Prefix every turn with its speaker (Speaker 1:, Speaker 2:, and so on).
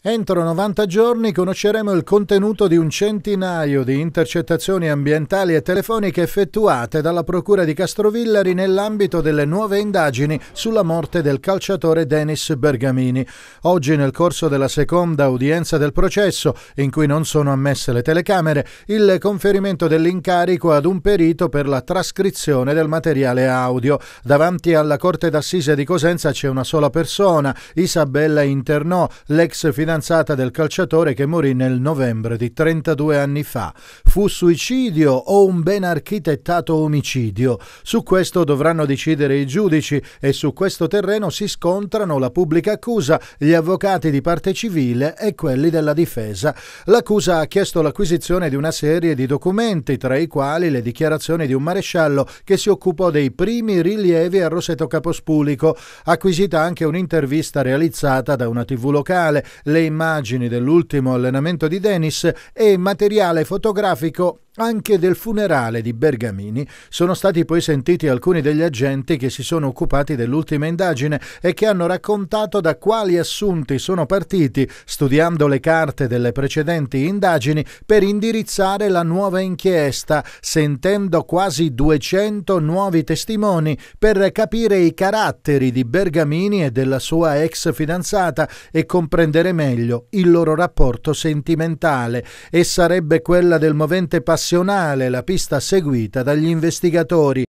Speaker 1: Entro 90 giorni conosceremo il contenuto di un centinaio di intercettazioni ambientali e telefoniche effettuate dalla Procura di Castrovillari nell'ambito delle nuove indagini sulla morte del calciatore Denis Bergamini. Oggi, nel corso della seconda udienza del processo, in cui non sono ammesse le telecamere, il conferimento dell'incarico ad un perito per la trascrizione del materiale audio. Davanti alla Corte d'Assise di Cosenza c'è una sola persona, Isabella Internò, l'ex fidanzata fidanzata del calciatore che morì nel novembre di 32 anni fa. Fu suicidio o un ben architettato omicidio? Su questo dovranno decidere i giudici e su questo terreno si scontrano la pubblica accusa, gli avvocati di parte civile e quelli della difesa. L'accusa ha chiesto l'acquisizione di una serie di documenti, tra i quali le dichiarazioni di un maresciallo che si occupò dei primi rilievi a Roseto Capospulico, acquisita anche un'intervista realizzata da una tv locale, le le immagini dell'ultimo allenamento di Dennis e materiale fotografico anche del funerale di Bergamini sono stati poi sentiti alcuni degli agenti che si sono occupati dell'ultima indagine e che hanno raccontato da quali assunti sono partiti, studiando le carte delle precedenti indagini, per indirizzare la nuova inchiesta, sentendo quasi 200 nuovi testimoni per capire i caratteri di Bergamini e della sua ex fidanzata e comprendere meglio il loro rapporto sentimentale. E sarebbe quella del movente passato passionale la pista seguita dagli investigatori